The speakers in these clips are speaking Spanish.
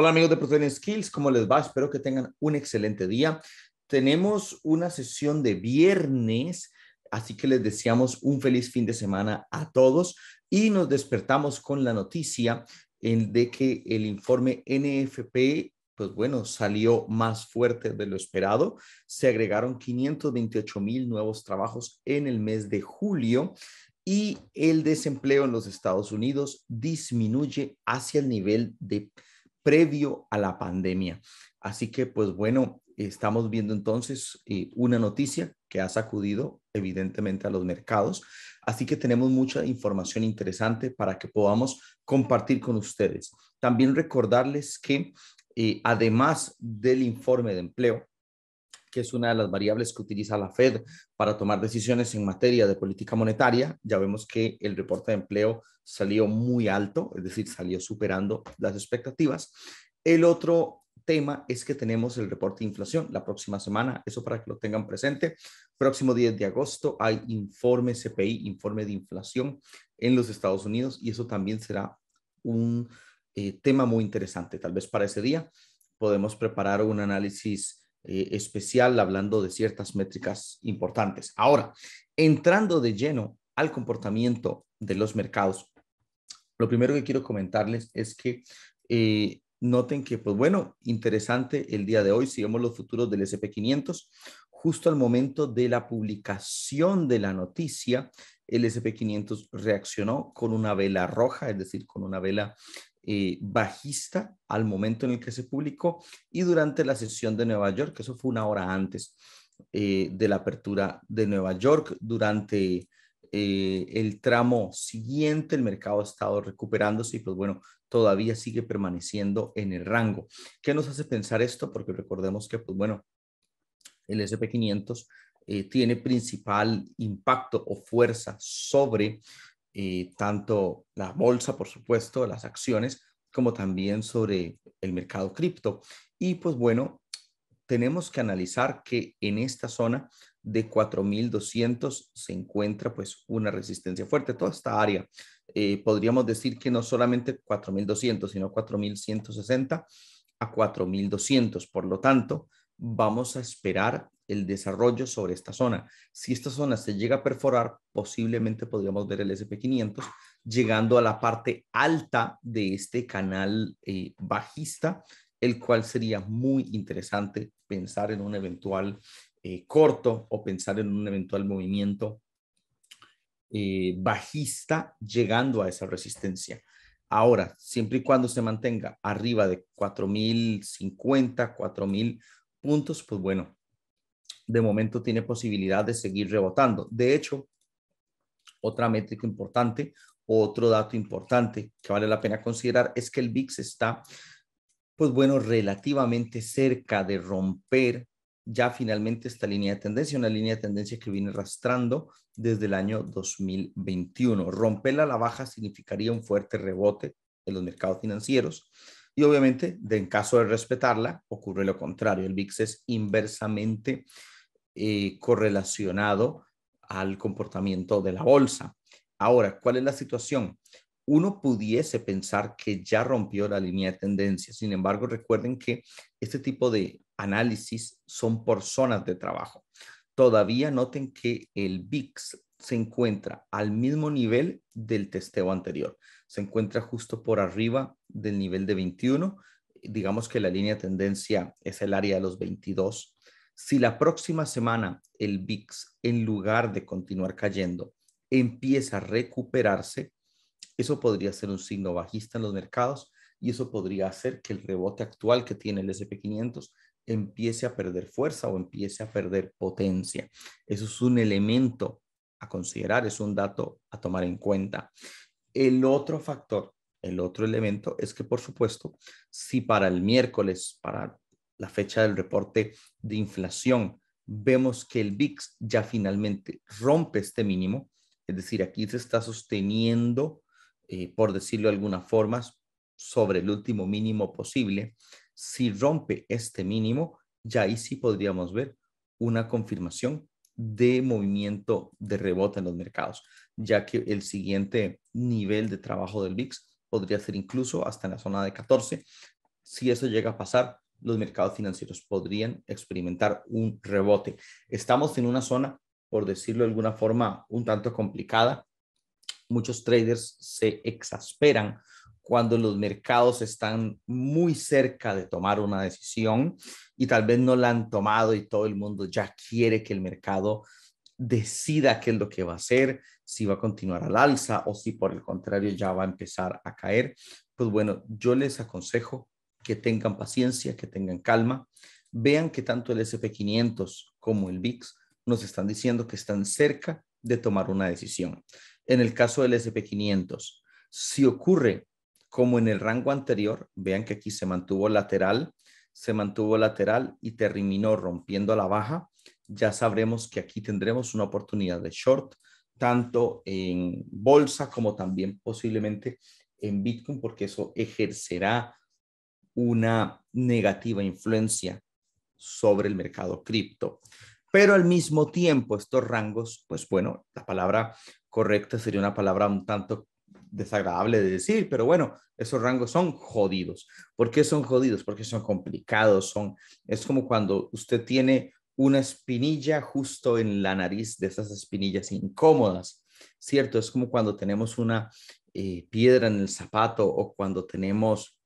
Hola amigos de Protein Skills, ¿cómo les va? Espero que tengan un excelente día. Tenemos una sesión de viernes, así que les deseamos un feliz fin de semana a todos y nos despertamos con la noticia de que el informe NFP pues bueno, salió más fuerte de lo esperado. Se agregaron 528 mil nuevos trabajos en el mes de julio y el desempleo en los Estados Unidos disminuye hacia el nivel de previo a la pandemia. Así que, pues bueno, estamos viendo entonces eh, una noticia que ha sacudido evidentemente a los mercados. Así que tenemos mucha información interesante para que podamos compartir con ustedes. También recordarles que eh, además del informe de empleo, que es una de las variables que utiliza la Fed para tomar decisiones en materia de política monetaria. Ya vemos que el reporte de empleo salió muy alto, es decir, salió superando las expectativas. El otro tema es que tenemos el reporte de inflación la próxima semana, eso para que lo tengan presente. Próximo 10 de agosto hay informe CPI, informe de inflación en los Estados Unidos y eso también será un eh, tema muy interesante. Tal vez para ese día podemos preparar un análisis eh, especial hablando de ciertas métricas importantes. Ahora, entrando de lleno al comportamiento de los mercados, lo primero que quiero comentarles es que eh, noten que, pues bueno, interesante el día de hoy, sigamos los futuros del SP500, justo al momento de la publicación de la noticia, el SP500 reaccionó con una vela roja, es decir, con una vela eh, bajista al momento en el que se publicó y durante la sesión de Nueva York, eso fue una hora antes eh, de la apertura de Nueva York, durante eh, el tramo siguiente el mercado ha estado recuperándose y pues bueno, todavía sigue permaneciendo en el rango. ¿Qué nos hace pensar esto? Porque recordemos que pues bueno, el SP500 tiene principal impacto o fuerza sobre eh, tanto la bolsa, por supuesto, las acciones, como también sobre el mercado cripto. Y pues bueno, tenemos que analizar que en esta zona de 4.200 se encuentra pues una resistencia fuerte. Toda esta área, eh, podríamos decir que no solamente 4.200, sino 4.160 a 4.200. Por lo tanto, vamos a esperar el desarrollo sobre esta zona. Si esta zona se llega a perforar, posiblemente podríamos ver el SP500 llegando a la parte alta de este canal eh, bajista, el cual sería muy interesante pensar en un eventual eh, corto o pensar en un eventual movimiento eh, bajista llegando a esa resistencia. Ahora, siempre y cuando se mantenga arriba de 4050, 4000 puntos, pues bueno, de momento tiene posibilidad de seguir rebotando. De hecho, otra métrica importante, otro dato importante que vale la pena considerar es que el VIX está, pues bueno, relativamente cerca de romper ya finalmente esta línea de tendencia, una línea de tendencia que viene arrastrando desde el año 2021. Romperla a la baja significaría un fuerte rebote en los mercados financieros y obviamente, en caso de respetarla, ocurre lo contrario. El Bix es inversamente eh, correlacionado al comportamiento de la bolsa. Ahora, ¿cuál es la situación? Uno pudiese pensar que ya rompió la línea de tendencia. Sin embargo, recuerden que este tipo de análisis son por zonas de trabajo. Todavía noten que el VIX se encuentra al mismo nivel del testeo anterior. Se encuentra justo por arriba del nivel de 21. Digamos que la línea de tendencia es el área de los 22. Si la próxima semana el VIX, en lugar de continuar cayendo, empieza a recuperarse, eso podría ser un signo bajista en los mercados y eso podría hacer que el rebote actual que tiene el SP500 empiece a perder fuerza o empiece a perder potencia. Eso es un elemento a considerar, es un dato a tomar en cuenta. El otro factor, el otro elemento es que, por supuesto, si para el miércoles, para la fecha del reporte de inflación, vemos que el VIX ya finalmente rompe este mínimo, es decir, aquí se está sosteniendo, eh, por decirlo de alguna forma, sobre el último mínimo posible. Si rompe este mínimo, ya ahí sí podríamos ver una confirmación de movimiento de rebote en los mercados, ya que el siguiente nivel de trabajo del VIX podría ser incluso hasta en la zona de 14. Si eso llega a pasar, los mercados financieros podrían experimentar un rebote. Estamos en una zona, por decirlo de alguna forma, un tanto complicada. Muchos traders se exasperan cuando los mercados están muy cerca de tomar una decisión y tal vez no la han tomado y todo el mundo ya quiere que el mercado decida qué es lo que va a hacer, si va a continuar al alza o si por el contrario ya va a empezar a caer. Pues bueno, yo les aconsejo que tengan paciencia, que tengan calma, vean que tanto el SP500 como el VIX nos están diciendo que están cerca de tomar una decisión. En el caso del SP500, si ocurre como en el rango anterior, vean que aquí se mantuvo lateral, se mantuvo lateral y terminó rompiendo la baja, ya sabremos que aquí tendremos una oportunidad de short, tanto en bolsa como también posiblemente en Bitcoin, porque eso ejercerá una negativa influencia sobre el mercado cripto. Pero al mismo tiempo, estos rangos, pues bueno, la palabra correcta sería una palabra un tanto desagradable de decir, pero bueno, esos rangos son jodidos. ¿Por qué son jodidos? Porque son complicados, son, es como cuando usted tiene una espinilla justo en la nariz, de esas espinillas incómodas, ¿cierto? Es como cuando tenemos una eh, piedra en el zapato o cuando tenemos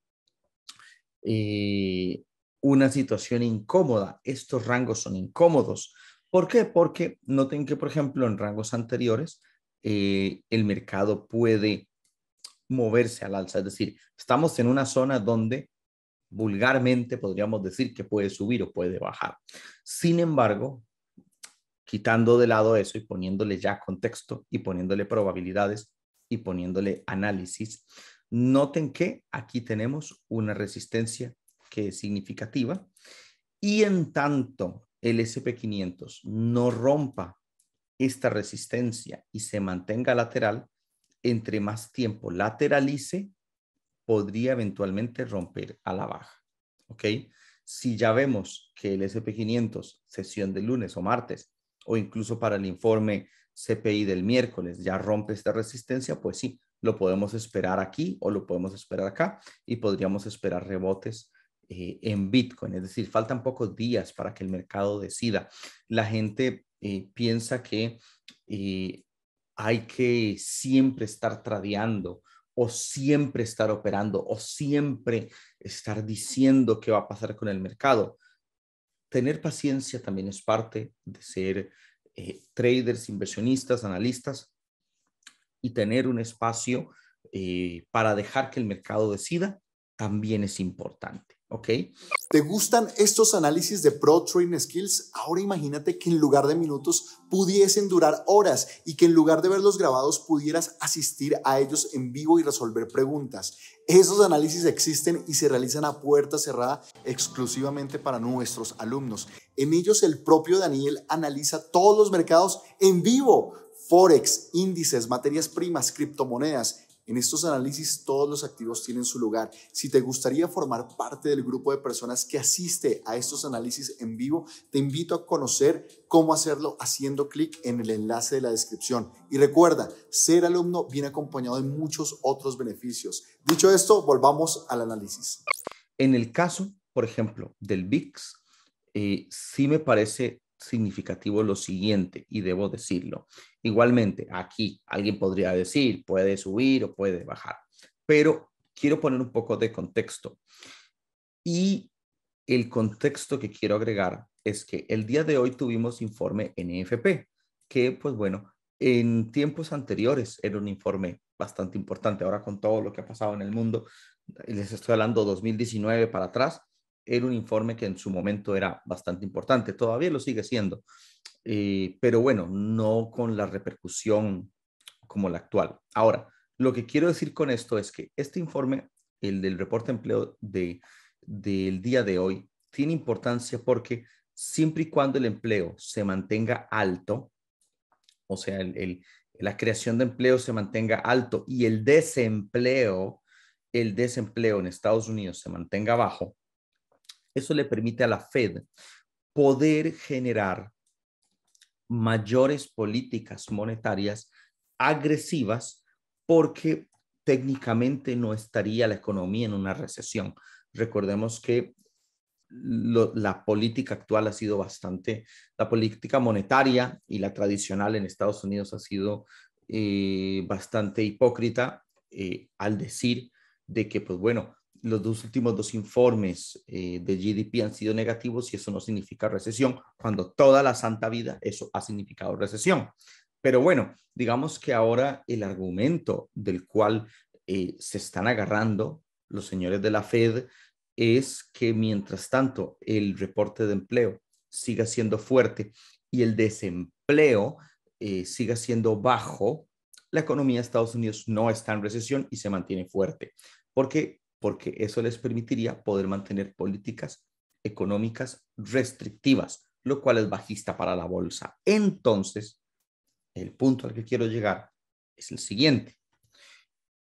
eh, una situación incómoda. Estos rangos son incómodos. ¿Por qué? Porque noten que, por ejemplo, en rangos anteriores, eh, el mercado puede moverse al alza. Es decir, estamos en una zona donde vulgarmente podríamos decir que puede subir o puede bajar. Sin embargo, quitando de lado eso y poniéndole ya contexto y poniéndole probabilidades y poniéndole análisis, noten que aquí tenemos una resistencia que es significativa y en tanto el SP500 no rompa esta resistencia y se mantenga lateral, entre más tiempo lateralice, podría eventualmente romper a la baja. ¿Ok? Si ya vemos que el SP500, sesión de lunes o martes, o incluso para el informe CPI del miércoles, ya rompe esta resistencia, pues sí, lo podemos esperar aquí o lo podemos esperar acá y podríamos esperar rebotes eh, en Bitcoin. Es decir, faltan pocos días para que el mercado decida. La gente eh, piensa que eh, hay que siempre estar tradeando o siempre estar operando o siempre estar diciendo qué va a pasar con el mercado. Tener paciencia también es parte de ser eh, traders, inversionistas, analistas y tener un espacio eh, para dejar que el mercado decida también es importante. ¿Te gustan estos análisis de Pro Trading Skills? Ahora imagínate que en lugar de minutos pudiesen durar horas y que en lugar de verlos grabados pudieras asistir a ellos en vivo y resolver preguntas. Esos análisis existen y se realizan a puerta cerrada exclusivamente para nuestros alumnos. En ellos el propio Daniel analiza todos los mercados en vivo. Forex, índices, materias primas, criptomonedas, en estos análisis todos los activos tienen su lugar. Si te gustaría formar parte del grupo de personas que asiste a estos análisis en vivo, te invito a conocer cómo hacerlo haciendo clic en el enlace de la descripción. Y recuerda, ser alumno viene acompañado de muchos otros beneficios. Dicho esto, volvamos al análisis. En el caso, por ejemplo, del VIX, eh, sí me parece significativo lo siguiente, y debo decirlo. Igualmente, aquí alguien podría decir, puede subir o puede bajar, pero quiero poner un poco de contexto. Y el contexto que quiero agregar es que el día de hoy tuvimos informe NFP, que pues bueno, en tiempos anteriores era un informe bastante importante. Ahora con todo lo que ha pasado en el mundo, les estoy hablando 2019 para atrás, era un informe que en su momento era bastante importante, todavía lo sigue siendo, eh, pero bueno, no con la repercusión como la actual. Ahora, lo que quiero decir con esto es que este informe, el del reporte de empleo de, del día de hoy, tiene importancia porque siempre y cuando el empleo se mantenga alto, o sea, la creación de empleo se mantenga alto y el desempleo, el desempleo en Estados Unidos se mantenga bajo, eso le permite a la Fed poder generar mayores políticas monetarias agresivas porque técnicamente no estaría la economía en una recesión. Recordemos que la política actual ha sido bastante, la política monetaria y la tradicional en Estados Unidos ha sido eh, bastante hipócrita eh, al decir de que, pues bueno, los dos últimos dos informes eh, de GDP han sido negativos y eso no significa recesión, cuando toda la santa vida eso ha significado recesión. Pero bueno, digamos que ahora el argumento del cual eh, se están agarrando los señores de la Fed es que mientras tanto el reporte de empleo siga siendo fuerte y el desempleo eh, siga siendo bajo, la economía de Estados Unidos no está en recesión y se mantiene fuerte. Porque porque eso les permitiría poder mantener políticas económicas restrictivas, lo cual es bajista para la bolsa. Entonces, el punto al que quiero llegar es el siguiente.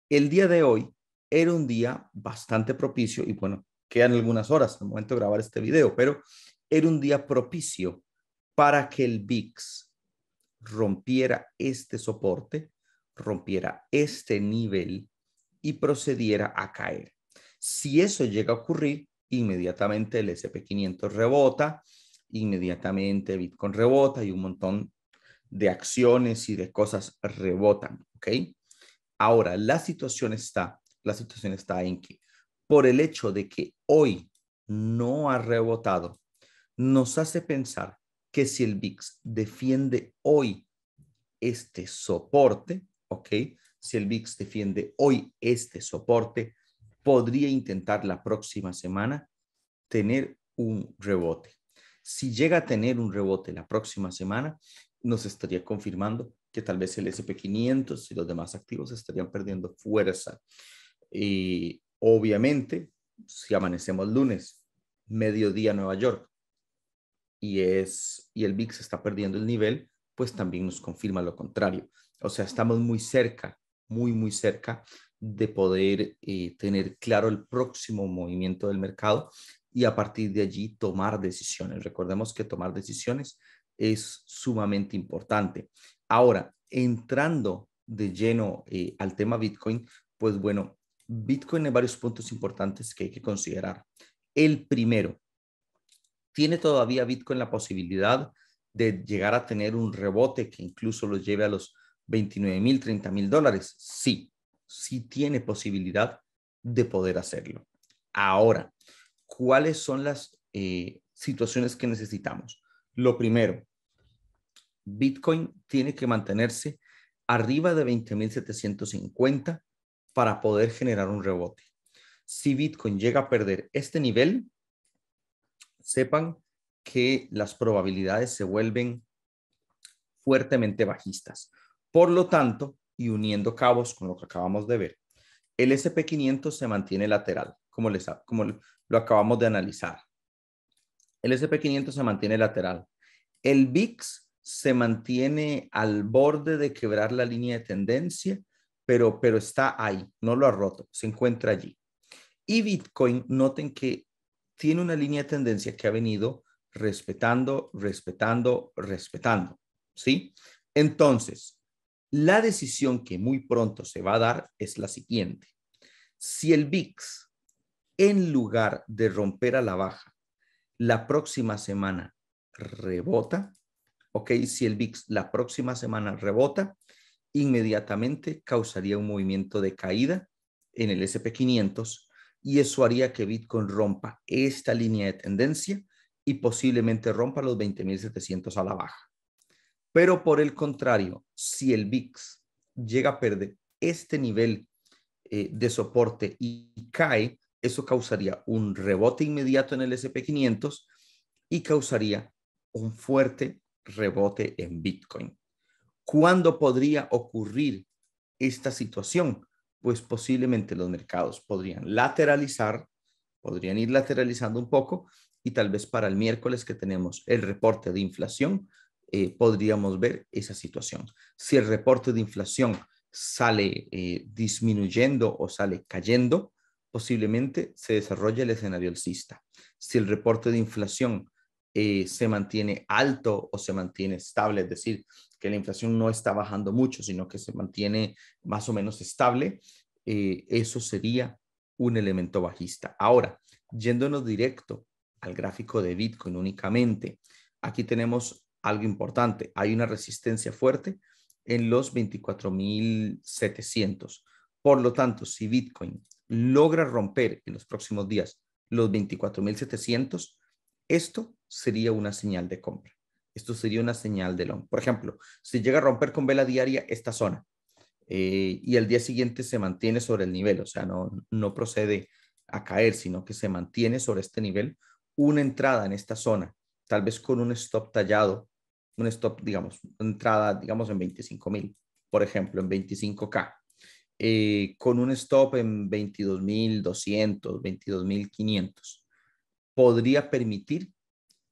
El día de hoy era un día bastante propicio y bueno, quedan algunas horas al momento de grabar este video, pero era un día propicio para que el VIX rompiera este soporte, rompiera este nivel y procediera a caer. Si eso llega a ocurrir, inmediatamente el SP500 rebota, inmediatamente Bitcoin rebota y un montón de acciones y de cosas rebotan, ¿ok? Ahora, la situación está, la situación está en que por el hecho de que hoy no ha rebotado, nos hace pensar que si el Bix defiende hoy este soporte, ¿ok? Si el Bix defiende hoy este soporte, podría intentar la próxima semana tener un rebote. Si llega a tener un rebote la próxima semana, nos estaría confirmando que tal vez el SP500 y los demás activos estarían perdiendo fuerza. Y eh, obviamente, si amanecemos lunes, mediodía Nueva York, y, es, y el VIX está perdiendo el nivel, pues también nos confirma lo contrario. O sea, estamos muy cerca, muy, muy cerca de poder eh, tener claro el próximo movimiento del mercado y a partir de allí tomar decisiones. Recordemos que tomar decisiones es sumamente importante. Ahora, entrando de lleno eh, al tema Bitcoin, pues bueno, Bitcoin hay varios puntos importantes que hay que considerar. El primero, ¿tiene todavía Bitcoin la posibilidad de llegar a tener un rebote que incluso los lleve a los 29 mil, 30 mil dólares? Sí, si tiene posibilidad de poder hacerlo. Ahora, ¿cuáles son las eh, situaciones que necesitamos? Lo primero, Bitcoin tiene que mantenerse arriba de 20.750 para poder generar un rebote. Si Bitcoin llega a perder este nivel, sepan que las probabilidades se vuelven fuertemente bajistas. Por lo tanto, y uniendo cabos con lo que acabamos de ver, el SP500 se mantiene lateral, como, les, como lo acabamos de analizar. El SP500 se mantiene lateral. El VIX se mantiene al borde de quebrar la línea de tendencia, pero, pero está ahí, no lo ha roto, se encuentra allí. Y Bitcoin, noten que tiene una línea de tendencia que ha venido respetando, respetando, respetando, ¿sí? Entonces, la decisión que muy pronto se va a dar es la siguiente. Si el VIX, en lugar de romper a la baja, la próxima semana rebota, ok, si el VIX la próxima semana rebota, inmediatamente causaría un movimiento de caída en el SP500 y eso haría que Bitcoin rompa esta línea de tendencia y posiblemente rompa los 20.700 a la baja. Pero por el contrario, si el VIX llega a perder este nivel eh, de soporte y, y cae, eso causaría un rebote inmediato en el SP500 y causaría un fuerte rebote en Bitcoin. ¿Cuándo podría ocurrir esta situación? Pues posiblemente los mercados podrían lateralizar, podrían ir lateralizando un poco y tal vez para el miércoles que tenemos el reporte de inflación eh, podríamos ver esa situación. Si el reporte de inflación sale eh, disminuyendo o sale cayendo, posiblemente se desarrolla el escenario alcista. Si el reporte de inflación eh, se mantiene alto o se mantiene estable, es decir, que la inflación no está bajando mucho, sino que se mantiene más o menos estable, eso sería un elemento bajista. Ahora, yéndonos directo al gráfico de Bitcoin únicamente, aquí tenemos algo importante, hay una resistencia fuerte en los 24.700. Por lo tanto, si Bitcoin logra romper en los próximos días los 24.700, esto sería una señal de compra. Esto sería una señal de long. Por ejemplo, si llega a romper con vela diaria esta zona eh, y al día siguiente se mantiene sobre el nivel, o sea, no, no procede a caer, sino que se mantiene sobre este nivel, una entrada en esta zona, tal vez con un stop tallado un stop, digamos, entrada, digamos, en $25,000, por ejemplo, en 25K, eh, con un stop en $22,200, $22,500. podría permitir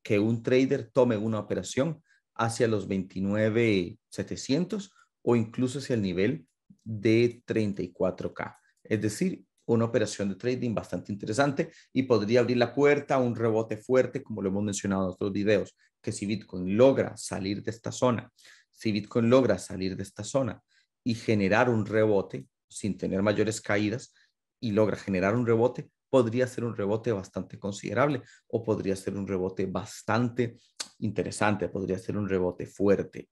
que un trader tome una operación hacia los $29,700 o incluso hacia el nivel de 34K. Es decir, una operación de trading bastante interesante y podría abrir la puerta a un rebote fuerte, como lo hemos mencionado en otros videos que si Bitcoin logra salir de esta zona, si Bitcoin logra salir de esta zona y generar un rebote sin tener mayores caídas y logra generar un rebote, podría ser un rebote bastante considerable o podría ser un rebote bastante interesante, podría ser un rebote fuerte.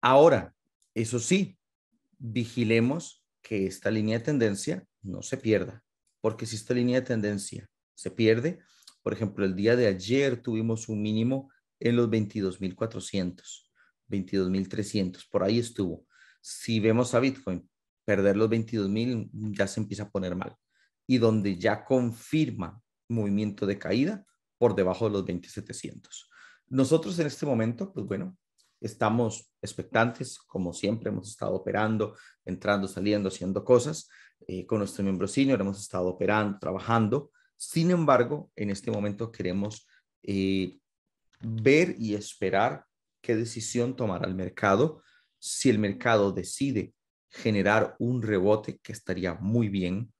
Ahora, eso sí, vigilemos que esta línea de tendencia no se pierda, porque si esta línea de tendencia se pierde, por ejemplo, el día de ayer tuvimos un mínimo en los 22.400, 22.300, por ahí estuvo. Si vemos a Bitcoin perder los 22.000, ya se empieza a poner mal. Y donde ya confirma movimiento de caída por debajo de los 2700 Nosotros en este momento, pues bueno, estamos expectantes, como siempre hemos estado operando, entrando, saliendo, haciendo cosas. Eh, con nuestro miembro senior hemos estado operando, trabajando. Sin embargo, en este momento queremos eh, ver y esperar qué decisión tomará el mercado. Si el mercado decide generar un rebote, que estaría muy bien,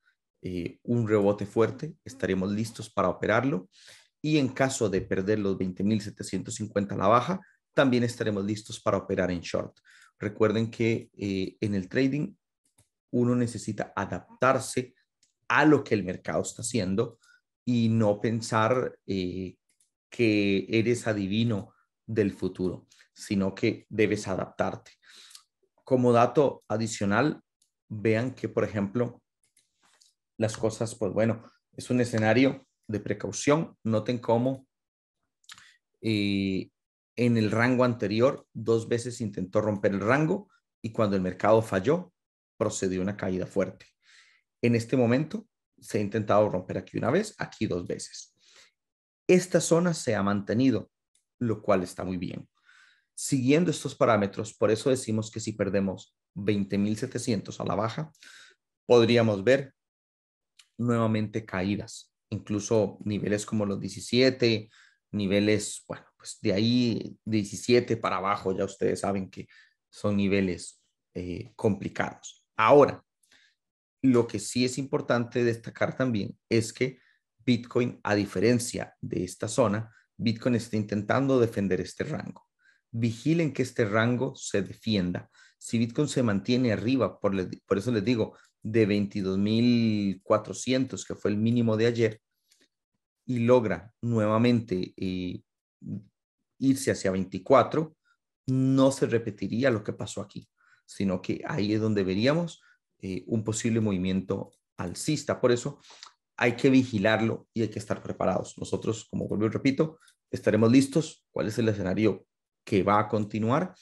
eh, un rebote fuerte, estaremos listos para operarlo. Y en caso de perder los 20.750 a la baja, también estaremos listos para operar en short. Recuerden que eh, en el trading uno necesita adaptarse a lo que el mercado está haciendo y no pensar eh, que eres adivino del futuro, sino que debes adaptarte. Como dato adicional, vean que, por ejemplo, las cosas, pues bueno, es un escenario de precaución. Noten cómo eh, en el rango anterior dos veces intentó romper el rango y cuando el mercado falló, procedió una caída fuerte. En este momento se ha intentado romper aquí una vez, aquí dos veces esta zona se ha mantenido, lo cual está muy bien. Siguiendo estos parámetros, por eso decimos que si perdemos 20.700 a la baja, podríamos ver nuevamente caídas, incluso niveles como los 17, niveles, bueno, pues de ahí 17 para abajo, ya ustedes saben que son niveles eh, complicados. Ahora, lo que sí es importante destacar también es que Bitcoin, a diferencia de esta zona, Bitcoin está intentando defender este rango. Vigilen que este rango se defienda. Si Bitcoin se mantiene arriba, por, eso les digo, de 22.400, que fue el mínimo de ayer, y logra nuevamente eh, irse hacia 24, no se repetiría lo que pasó aquí, sino que ahí es donde veríamos eh, un posible movimiento alcista. Por eso hay que vigilarlo y hay que estar preparados. Nosotros, como vuelvo y repito, estaremos listos. ¿Cuál es el escenario que va a continuar?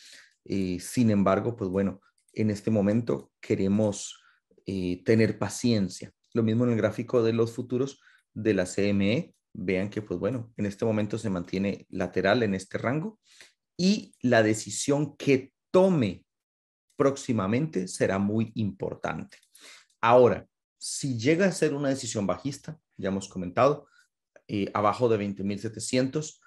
Eh, sin embargo, pues bueno, en este momento queremos eh, tener paciencia. Lo mismo en el gráfico de los futuros de la CME. Vean que, pues bueno, en este momento se mantiene lateral en este rango y la decisión que tome próximamente será muy importante. Ahora, si llega a ser una decisión bajista, ya hemos comentado, eh, abajo de 20.700,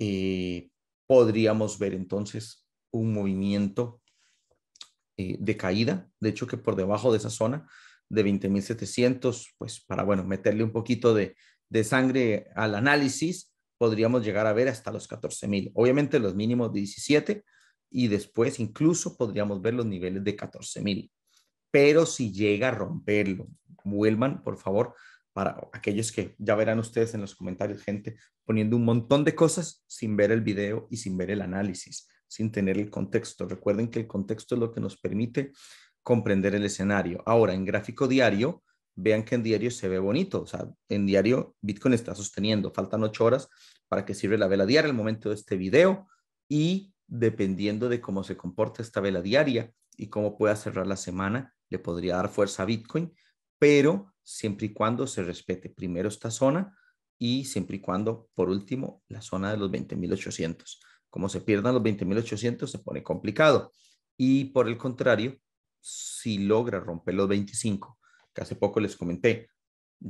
eh, podríamos ver entonces un movimiento eh, de caída, de hecho que por debajo de esa zona de 20.700, pues para, bueno, meterle un poquito de, de sangre al análisis, podríamos llegar a ver hasta los 14.000. Obviamente los mínimos de 17 y después incluso podríamos ver los niveles de 14.000 pero si llega a romperlo, vuelvan, por favor, para aquellos que ya verán ustedes en los comentarios, gente poniendo un montón de cosas sin ver el video y sin ver el análisis, sin tener el contexto. Recuerden que el contexto es lo que nos permite comprender el escenario. Ahora, en gráfico diario, vean que en diario se ve bonito. O sea, en diario Bitcoin está sosteniendo. Faltan ocho horas para que sirve la vela diaria al momento de este video y dependiendo de cómo se comporta esta vela diaria y cómo pueda cerrar la semana, le podría dar fuerza a Bitcoin, pero siempre y cuando se respete primero esta zona y siempre y cuando, por último, la zona de los 20.800. Como se pierdan los 20.800, se pone complicado. Y por el contrario, si logra romper los 25, que hace poco les comenté,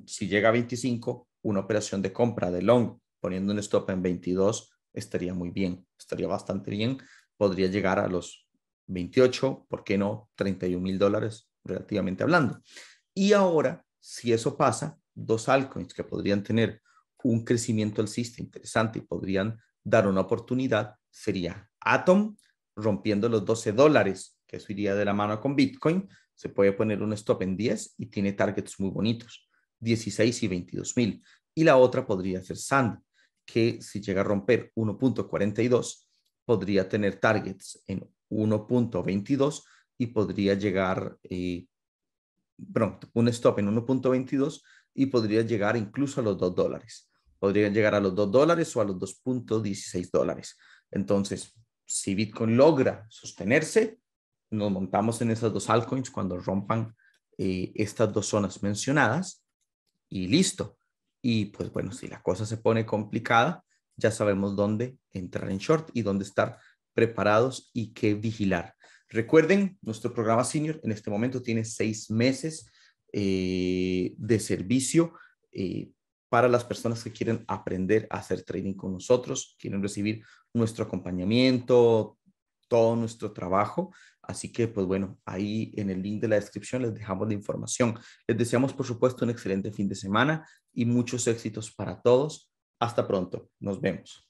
si llega a 25, una operación de compra de long, poniendo un stop en 22, estaría muy bien, estaría bastante bien. Podría llegar a los 28, ¿por qué no? 31 mil dólares relativamente hablando. Y ahora, si eso pasa, dos altcoins que podrían tener un crecimiento alcista interesante y podrían dar una oportunidad sería Atom rompiendo los 12 dólares, que eso iría de la mano con Bitcoin. Se puede poner un stop en 10 y tiene targets muy bonitos, 16 y 22 mil. Y la otra podría ser Sand, que si llega a romper 1.42, podría tener targets en 1.22 y podría llegar, eh, un stop en 1.22 y podría llegar incluso a los 2 dólares. Podría llegar a los 2 dólares o a los 2.16 dólares. Entonces, si Bitcoin logra sostenerse, nos montamos en esas dos altcoins cuando rompan eh, estas dos zonas mencionadas y listo. Y pues bueno, si la cosa se pone complicada, ya sabemos dónde entrar en short y dónde estar preparados y qué vigilar. Recuerden, nuestro programa senior en este momento tiene seis meses eh, de servicio eh, para las personas que quieren aprender a hacer training con nosotros, quieren recibir nuestro acompañamiento, todo nuestro trabajo. Así que, pues bueno, ahí en el link de la descripción les dejamos la información. Les deseamos, por supuesto, un excelente fin de semana y muchos éxitos para todos. Hasta pronto. Nos vemos.